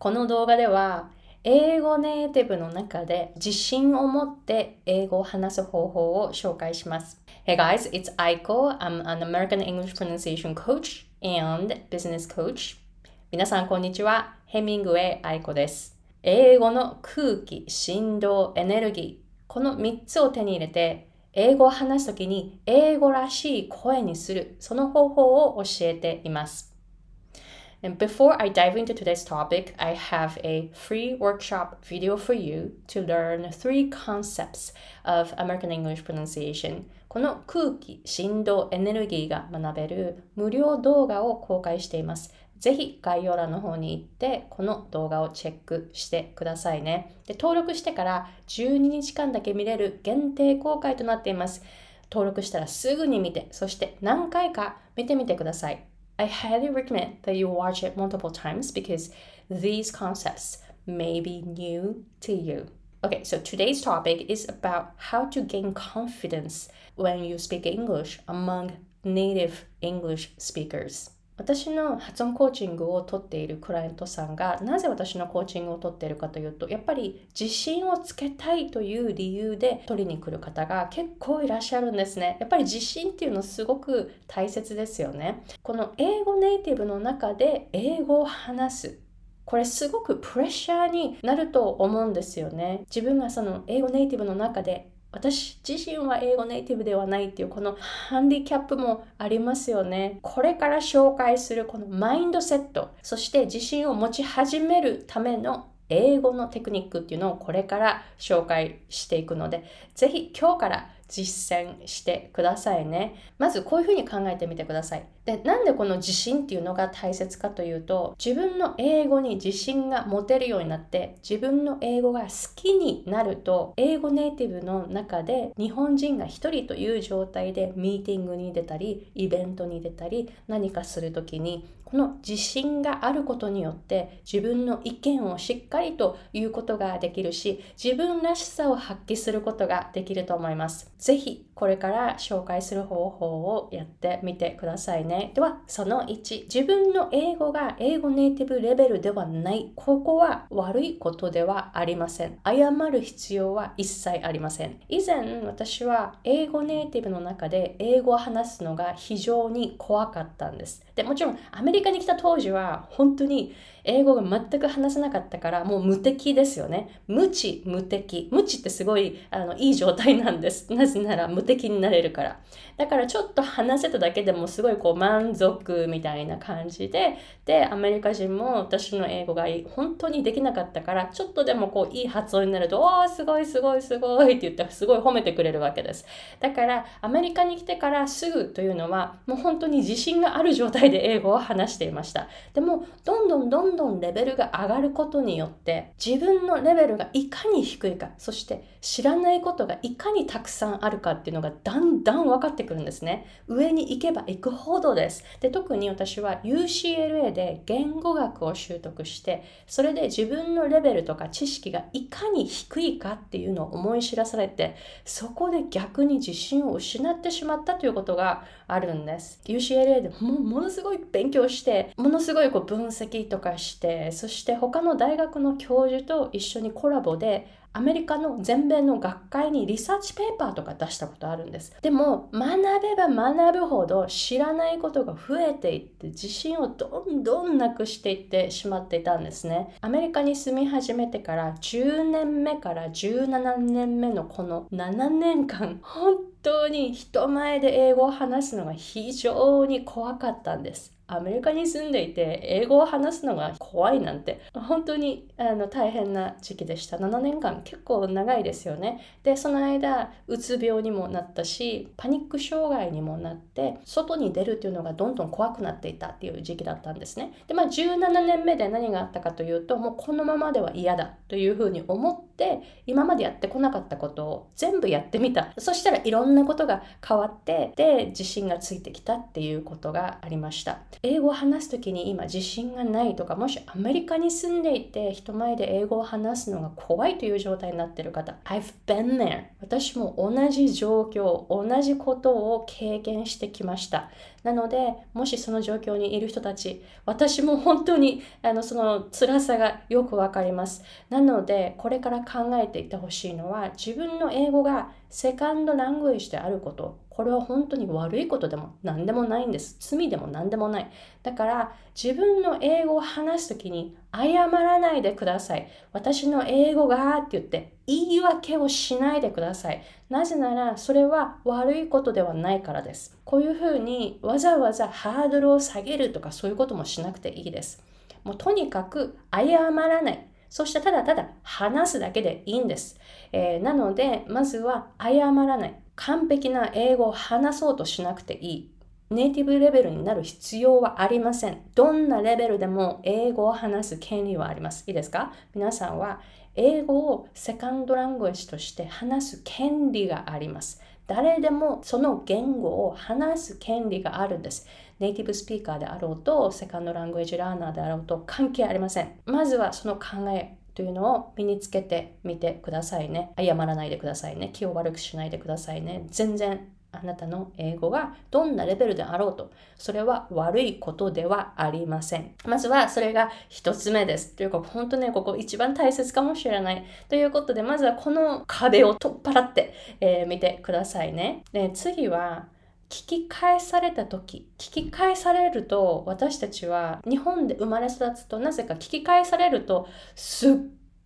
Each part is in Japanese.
この動画では英語ネイティブの中で自信を持って英語を話す方法を紹介します。Hey guys, it's Aiko. I'm an American English pronunciation coach and business coach. 皆さんこんにちは。ヘミングウェイ愛子です。英語の空気、振動、エネルギー、この3つを手に入れて英語を話すときに英語らしい声にする、その方法を教えています。And before I dive into today's topic, I have a free workshop video for you to learn three concepts of American English pronunciation. この空気、振動、エネルギーが学べる無料動画を公開しています。ぜひ概要欄の方に行って、この動画をチェックしてくださいね。で登録してから12日間だけ見れる限定公開となっています。登録したらすぐに見て、そして何回か見てみてください。I highly recommend that you watch it multiple times because these concepts may be new to you. Okay, so today's topic is about how to gain confidence when you speak English among native English speakers. 私の発音コーチングを取っているクライアントさんがなぜ私のコーチングを取っているかというとやっぱり自信をつけたいという理由で取りに来る方が結構いらっしゃるんですねやっぱり自信っていうのすごく大切ですよねこの英語ネイティブの中で英語を話すこれすごくプレッシャーになると思うんですよね自分がその英語ネイティブの中で私自身は英語ネイティブではないっていうこのハンディキャップもありますよね。これから紹介するこのマインドセット、そして自信を持ち始めるための英語のテクニックっていうのをこれから紹介していくので、ぜひ今日から実践してくださいね。まずこういうふうに考えてみてください。で、なんでこの自信っていうのが大切かというと、自分の英語に自信が持てるようになって、自分の英語が好きになると、英語ネイティブの中で日本人が一人という状態でミーティングに出たり、イベントに出たり、何かする時にこの自信があることによって自分の意見をしっかりと言うことができるし自分らしさを発揮することができると思いますぜひこれから紹介する方法をやってみてくださいねではその1自分の英語が英語ネイティブレベルではないここは悪いことではありません謝る必要は一切ありません以前私は英語ネイティブの中で英語を話すのが非常に怖かったんですでもちろんアメリリカに来た当時は本当に英語が全く話せなかったからもう無敵ですよね無知無敵無知ってすごいあのいい状態なんですなぜなら無敵になれるからだからちょっと話せただけでもすごいこう満足みたいな感じででアメリカ人も私の英語が本当にできなかったからちょっとでもこういい発音になると「おーすごいすごいすごい」って言ってすごい褒めてくれるわけですだからアメリカに来てからすぐというのはもう本当に自信がある状態で英語を話していましたでもどんどんどんんどんレベルが上がることによって自分のレベルがいかに低いかそして知らないことがいかにたくさんあるかっていうのがだんだん分かってくるんですね上に行けば行くほどですで特に私は UCLA で言語学を習得してそれで自分のレベルとか知識がいかに低いかっていうのを思い知らされてそこで逆に自信を失ってしまったということがあるんです UCLA でもものすごい勉強してものすごいこう分析とかしてそして他の大学の教授と一緒にコラボでアメリカの全米の学会にリサーチペーパーとか出したことあるんですでも学べば学ぶほど知らないことが増えていって自信をどんどんなくしていってしまっていたんですねアメリカに住み始めてから10年目から17年目のこの7年間本当に人前で英語を話すのが非常に怖かったんです。アメリカに住んでいて英語を話すのが怖いなんて本当にあの大変な時期でした7年間結構長いですよねでその間うつ病にもなったしパニック障害にもなって外に出るっていうのがどんどん怖くなっていたっていう時期だったんですねでまあ17年目で何があったかというともうこのままでは嫌だというふうに思ってって今までやってこなかったことを全部やってみたそしたらいろんなことが変わってで自信がついてきたっていうことがありました英語を話す時に今自信がないとかもしアメリカに住んでいて人前で英語を話すのが怖いという状態になってる方 I've been there 私も同じ状況同じことを経験してきましたなのでもしその状況にいる人たち私も本当にあのその辛さがよくわかりますなのでこれから考えていってほしいのは自分の英語がセカンドラングイッシュであることこれは本当に悪いことでも何でもないんです罪でも何でもないだから自分の英語を話す時に謝らないでください私の英語がって言って言い訳をしないでくださいなぜならそれは悪いことではないからですこういうふうにわざわざハードルを下げるとかそういうこともしなくていいですもうとにかく謝らないそしてただただ話すだけでいいんです。えー、なので、まずは謝らない。完璧な英語を話そうとしなくていい。ネイティブレベルになる必要はありません。どんなレベルでも英語を話す権利はあります。いいですか皆さんは英語をセカンドラングエッジとして話す権利があります。誰でもその言語を話す権利があるんです。ネイティブスピーカーであろうと、セカンドラングエージラーナーであろうと関係ありません。まずはその考えというのを身につけてみてくださいね。謝らないでくださいね。気を悪くしないでくださいね。全然あなたの英語がどんなレベルであろうと、それは悪いことではありません。まずはそれが一つ目です。というか、本当ね、ここ一番大切かもしれない。ということで、まずはこの壁を取っ払って、えー、見てくださいね。で次は、聞き返された時聞き返されると私たちは日本で生まれ育つとなぜか聞き返されるとすっ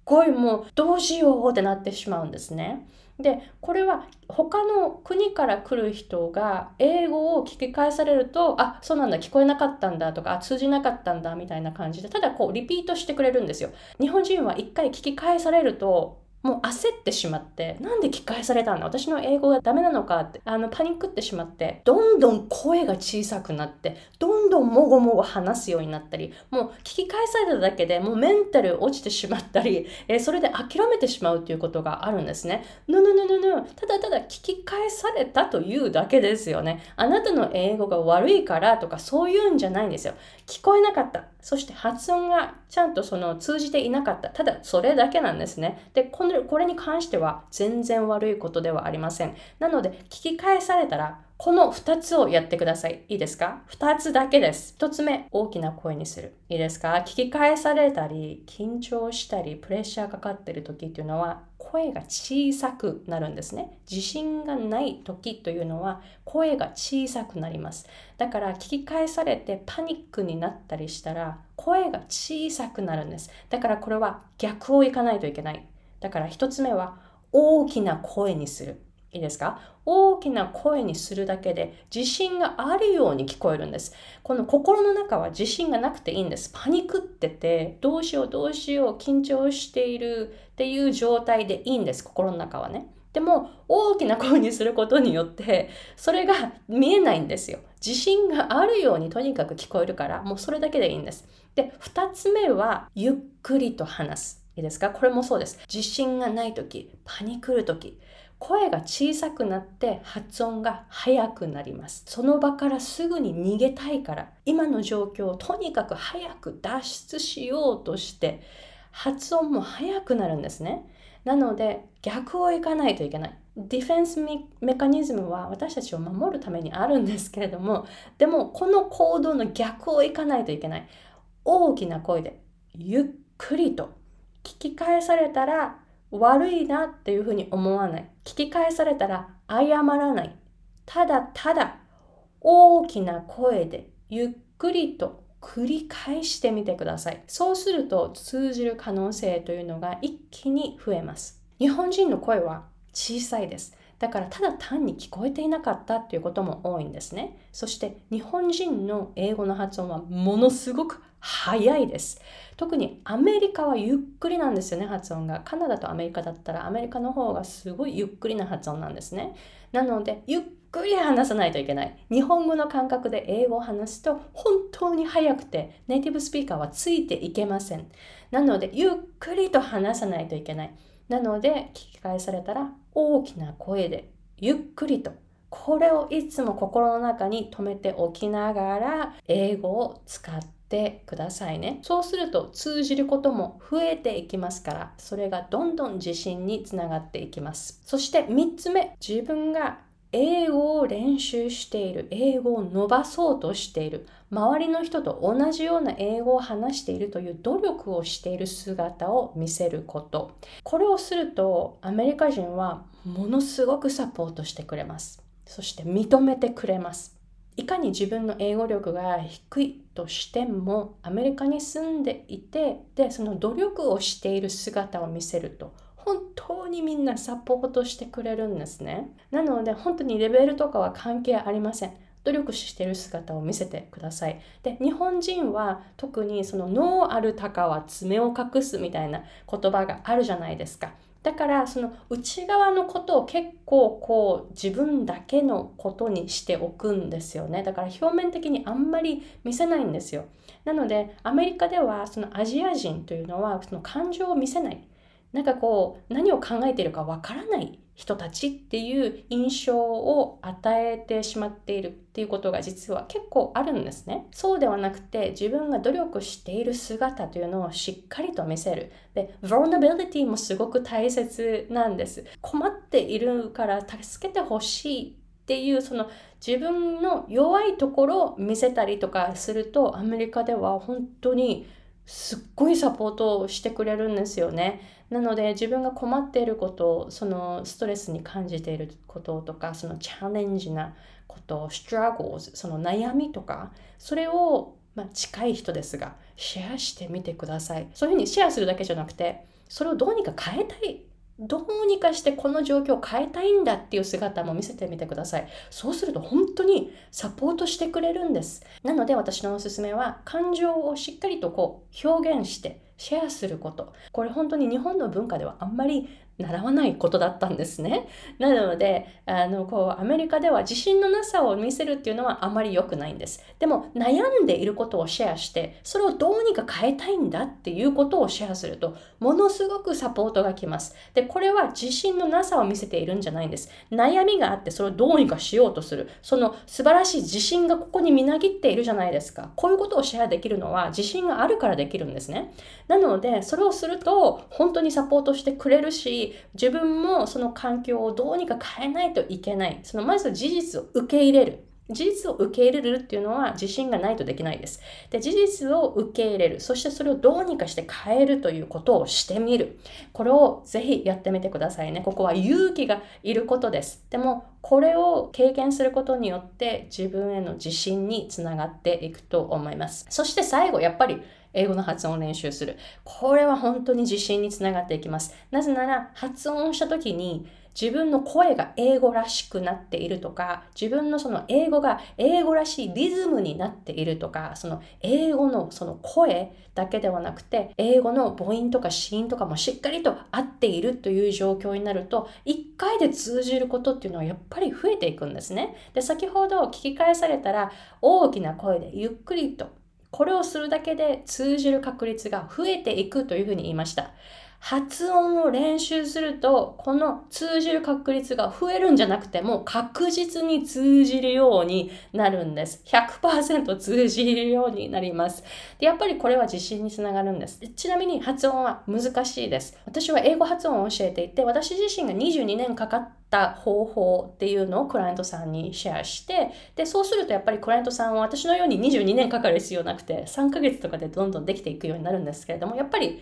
ごいもうどうしようってなってしまうんですね。でこれは他の国から来る人が英語を聞き返されるとあそうなんだ聞こえなかったんだとか通じなかったんだみたいな感じでただこうリピートしてくれるんですよ。日本人は一回聞き返されるともう焦ってしまって、なんで聞き返されたんだ私の英語がダメなのかって、あの、パニックってしまって、どんどん声が小さくなって、どんどんもごもご話すようになったり、もう聞き返されただけでもうメンタル落ちてしまったり、えー、それで諦めてしまうということがあるんですね。ぬぬぬぬぬ、ただただ聞き返されたというだけですよね。あなたの英語が悪いからとかそういうんじゃないんですよ。聞こえなかった。そして発音がちゃんとその通じていなかった。ただそれだけなんですね。で、このれこれに関しては全然悪いことではありません。なので、聞き返されたら、この2つをやってください。いいですか ?2 つだけです。1つ目、大きな声にする。いいですか聞き返されたり、緊張したり、プレッシャーかかってる時っていうのは、声が小さくなるんですね。自信がない時というのは、声が小さくなります。だから、聞き返されてパニックになったりしたら、声が小さくなるんです。だから、これは逆をいかないといけない。だから1つ目は大きな声にする。いいですか大きな声にするだけで自信があるように聞こえるんです。この心の中は自信がなくていいんです。パニックってて、どうしようどうしよう緊張しているっていう状態でいいんです。心の中はね。でも大きな声にすることによってそれが見えないんですよ。自信があるようにとにかく聞こえるからもうそれだけでいいんです。で2つ目はゆっくりと話す。いいですかこれもそうです。自信がない時、パニクる時、声が小さくなって発音が速くなります。その場からすぐに逃げたいから、今の状況をとにかく早く脱出しようとして、発音も速くなるんですね。なので逆をいかないといけない。ディフェンスメカニズムは私たちを守るためにあるんですけれども、でもこの行動の逆をいかないといけない。大きな声でゆっくりと聞き返されたら悪いなっていうふうに思わない。聞き返されたら謝らない。ただただ大きな声でゆっくりと繰り返してみてください。そうすると通じる可能性というのが一気に増えます。日本人の声は小さいです。だからただ単に聞こえていなかったっていうことも多いんですね。そして日本人の英語の発音はものすごく早いです。特にアメリカはゆっくりなんですよね、発音が。カナダとアメリカだったらアメリカの方がすごいゆっくりな発音なんですね。なので、ゆっくり話さないといけない。日本語の感覚で英語を話すと本当に速くてネイティブスピーカーはついていけません。なので、ゆっくりと話さないといけない。なので、聞き返されたら大きな声でゆっくりとこれをいつも心の中に留めておきながら英語を使ってってくださいね。そうすると通じることも増えていきますから、それがどんどん自信につながっていきます。そして3つ目、自分が英語を練習している英語を伸ばそうとしている周りの人と同じような英語を話しているという努力をしている姿を見せることこれをするとアメリカ人はものすごくサポートしてくれますそして認めてくれますいかに自分の英語力が低いとしてもアメリカに住んでいてでその努力をしている姿を見せると本当にみんなサポートしてくれるんですねなので本当にレベルとかは関係ありません努力してる姿を見せてください。で、日本人は特にその脳あるかは爪を隠すみたいな言葉があるじゃないですか。だからその内側のことを結構こう自分だけのことにしておくんですよねだから表面的にあんまり見せないんですよなのでアメリカではそのアジア人というのはその感情を見せないなんかこう何を考えているかわからない人たちっていう印象を与えてしまっているっていうことが実は結構あるんですね。そうではなくて自分が努力している姿というのをしっかりと見せる。で、vulnerability もすごく大切なんです。困っているから助けてほしいっていうその自分の弱いところを見せたりとかするとアメリカでは本当にすっごいサポートをしてくれるんですよね。なので自分が困っていることそのストレスに感じていることとかそのチャレンジなことストラゴーズその悩みとかそれを、まあ、近い人ですがシェアしてみてくださいそういうふうにシェアするだけじゃなくてそれをどうにか変えたいどうにかしてこの状況を変えたいんだっていう姿も見せてみてください。そうすると本当にサポートしてくれるんです。なので私のおすすめは感情をしっかりとこう表現してシェアすることこれ本当に日本の文化ではあんまり習わないことだったんですね。なのであのこうアメリカでは自信のなさを見せるっていうのはあまり良くないんです。でも悩んでいることをシェアしてそれをどうにか変えたいんだっていうことをシェアするとものすごくサポートがきます。でこれは自信のなさを見せているんじゃないんです。悩みがあってそれをどうにかしようとするその素晴らしい自信がここにみなぎっているじゃないですか。こういうことをシェアできるのは自信があるからできるんですね。なのでそれをすると本当にサポートしてくれるし自分もその環境をどうにか変えないといけないそのまず事実を受け入れる事実を受け入れるっていうのは自信がないとできないです。で、事実を受け入れる。そしてそれをどうにかして変えるということをしてみる。これをぜひやってみてくださいね。ここは勇気がいることです。でも、これを経験することによって自分への自信につながっていくと思います。そして最後、やっぱり英語の発音を練習する。これは本当に自信につながっていきます。なぜなら、発音した時に、自分の声が英語らしくなっているとか、自分のその英語が英語らしいリズムになっているとか、その英語のその声だけではなくて、英語の母音とか子音とかもしっかりと合っているという状況になると、1回で通じることっていうのはやっぱり増えていくんですね。で、先ほど聞き返されたら、大きな声でゆっくりとこれをするだけで通じる確率が増えていくというふうに言いました。発音を練習すると、この通じる確率が増えるんじゃなくても、確実に通じるようになるんです。100%通じるようになります。で、やっぱりこれは自信につながるんです。ちなみに発音は難しいです。私は英語発音を教えていて、私自身が22年かかってた方法っていうのをクライアントさんにシェアしてでそうするとやっぱりクライアントさんは私のように22年かかる必要なくて3ヶ月とかでどんどんできていくようになるんですけれどもやっぱり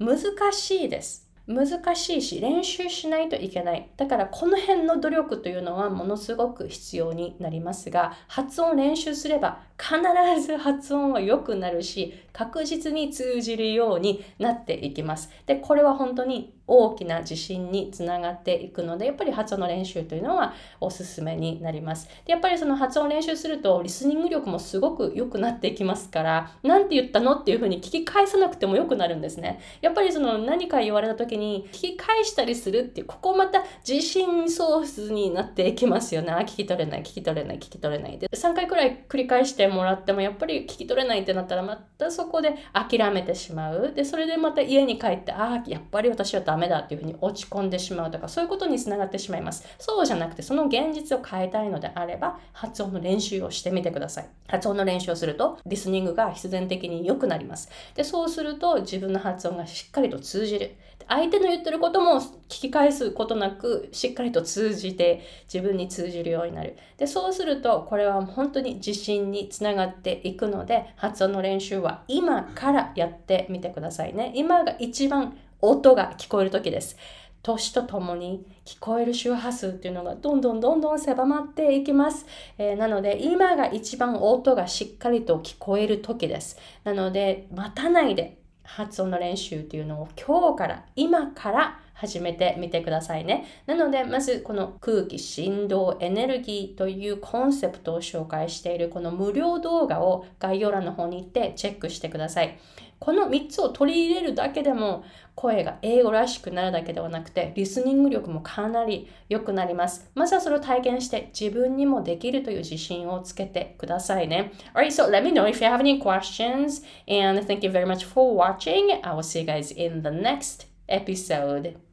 難しいです。難しいし練習しないといけないだからこの辺の努力というのはものすごく必要になりますが発音練習すれば必ず発音は良くなるし確実に通じるようになっていきますでこれは本当に大きな自信につながっていくのでやっぱり発音の練習というのはおすすめになりますでやっぱりその発音練習するとリスニング力もすごく良くなっていきますから何て言ったのっていうふうに聞き返さなくても良くなるんですねやっぱりその何か言われた時に聞き返したりするっていうここまた自信喪失になっていきますよね聞き取れない聞き取れない聞き取れないで3回くらい繰り返してもらってもやっぱり聞き取れないってなったらまたそこで諦めてしまうでそれでまた家に帰ってああやっぱり私はダメだっていうふうに落ち込んでしまうとか、そういうことにつながってしまいます。そうじゃなくて、その現実を変えたいのであれば、発音の練習をしてみてください。発音の練習をすると、リスニングが必然的に良くなります。で、そうすると、自分の発音がしっかりと通じる。相手の言ってることも聞き返すことなく、しっかりと通じて、自分に通じるようになる。で、そうすると、これは本当に自信につながっていくので、発音の練習は今からやってみてくださいね。今が一番音が聞こえる時です。年とともに聞こえる周波数っていうのがどんどんどんどん狭まっていきます。えー、なので今が一番音がしっかりと聞こえる時です。なので待たないで発音の練習っていうのを今日から今から始めてみてくださいね。なので、まずこの空気、振動、エネルギーというコンセプトを紹介しているこの無料動画を概要欄の方に行ってチェックしてください。この3つを取り入れるだけでも声が英語らしくなるだけではなくてリスニング力もかなり良くなります。まずはそれを体験して自分にもできるという自信をつけてくださいね。Alright, so let me know if you have any questions and thank you very much for watching. I will see you guys in the next episode.